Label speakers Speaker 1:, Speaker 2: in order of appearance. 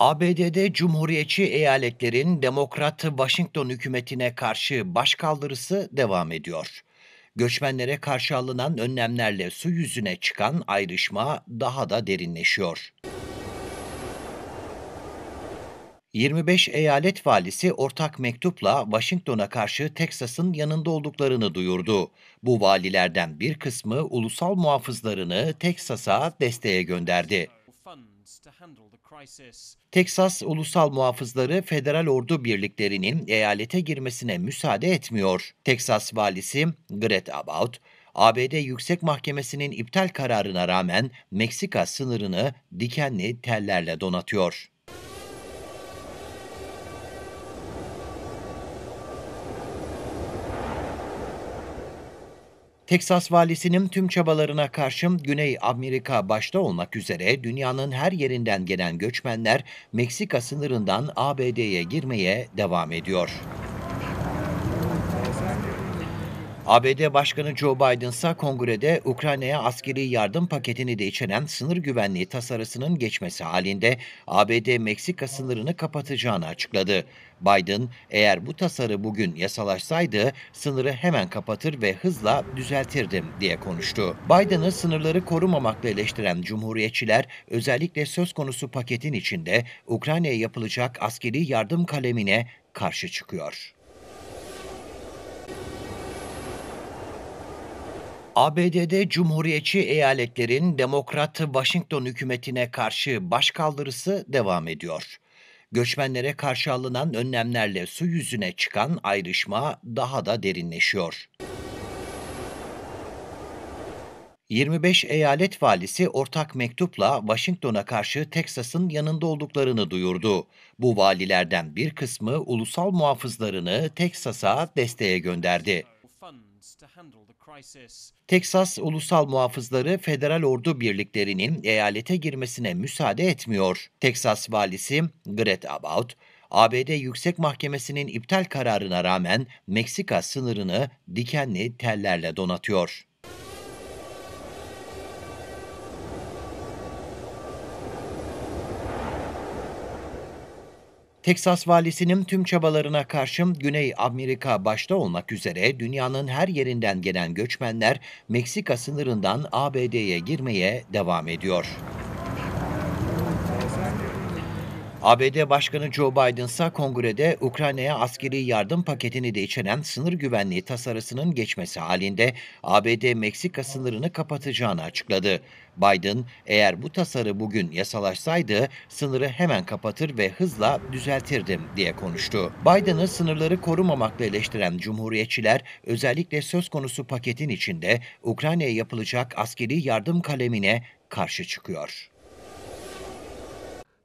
Speaker 1: ABD'de cumhuriyetçi eyaletlerin demokrat Washington hükümetine karşı başkaldırısı devam ediyor. Göçmenlere karşı alınan önlemlerle su yüzüne çıkan ayrışma daha da derinleşiyor. 25 eyalet valisi ortak mektupla Washington'a karşı Texas'ın yanında olduklarını duyurdu. Bu valilerden bir kısmı ulusal muhafızlarını Texas'a desteğe gönderdi. Teksas Ulusal Muhafızları Federal Ordu birliklerinin eyalete girmesine müsaade etmiyor. Teksas valisi Gret About, ABD Yüksek Mahkemesi'nin iptal kararına rağmen Meksika sınırını dikenli tellerle donatıyor. Teksas valisinin tüm çabalarına karşın Güney Amerika başta olmak üzere dünyanın her yerinden gelen göçmenler Meksika sınırından ABD'ye girmeye devam ediyor. ABD Başkanı Joe Biden ise kongrede Ukrayna'ya askeri yardım paketini de içeren sınır güvenliği tasarısının geçmesi halinde ABD-Meksika sınırını kapatacağını açıkladı. Biden, eğer bu tasarı bugün yasalaşsaydı sınırı hemen kapatır ve hızla düzeltirdim diye konuştu. Biden'ı sınırları korumamakla eleştiren Cumhuriyetçiler özellikle söz konusu paketin içinde Ukrayna'ya yapılacak askeri yardım kalemine karşı çıkıyor. ABD'de cumhuriyetçi eyaletlerin demokrat Washington hükümetine karşı başkaldırısı devam ediyor. Göçmenlere karşı alınan önlemlerle su yüzüne çıkan ayrışma daha da derinleşiyor. 25 eyalet valisi ortak mektupla Washington'a karşı Texas'ın yanında olduklarını duyurdu. Bu valilerden bir kısmı ulusal muhafızlarını Texas'a desteğe gönderdi. Teksas Ulusal Muhafızları Federal Ordu birliklerinin eyalete girmesine müsaade etmiyor. Teksas valisi Gret About, ABD Yüksek Mahkemesi'nin iptal kararına rağmen Meksika sınırını dikenli tellerle donatıyor. Teksas valisinin tüm çabalarına karşın Güney Amerika başta olmak üzere dünyanın her yerinden gelen göçmenler Meksika sınırından ABD'ye girmeye devam ediyor. ABD Başkanı Joe Biden ise kongrede Ukrayna'ya askeri yardım paketini de içeren sınır güvenliği tasarısının geçmesi halinde ABD-Meksika sınırını kapatacağını açıkladı. Biden, eğer bu tasarı bugün yasalaşsaydı sınırı hemen kapatır ve hızla düzeltirdim diye konuştu. Biden'ı sınırları korumamakla eleştiren Cumhuriyetçiler özellikle söz konusu paketin içinde Ukrayna'ya yapılacak askeri yardım kalemine karşı çıkıyor.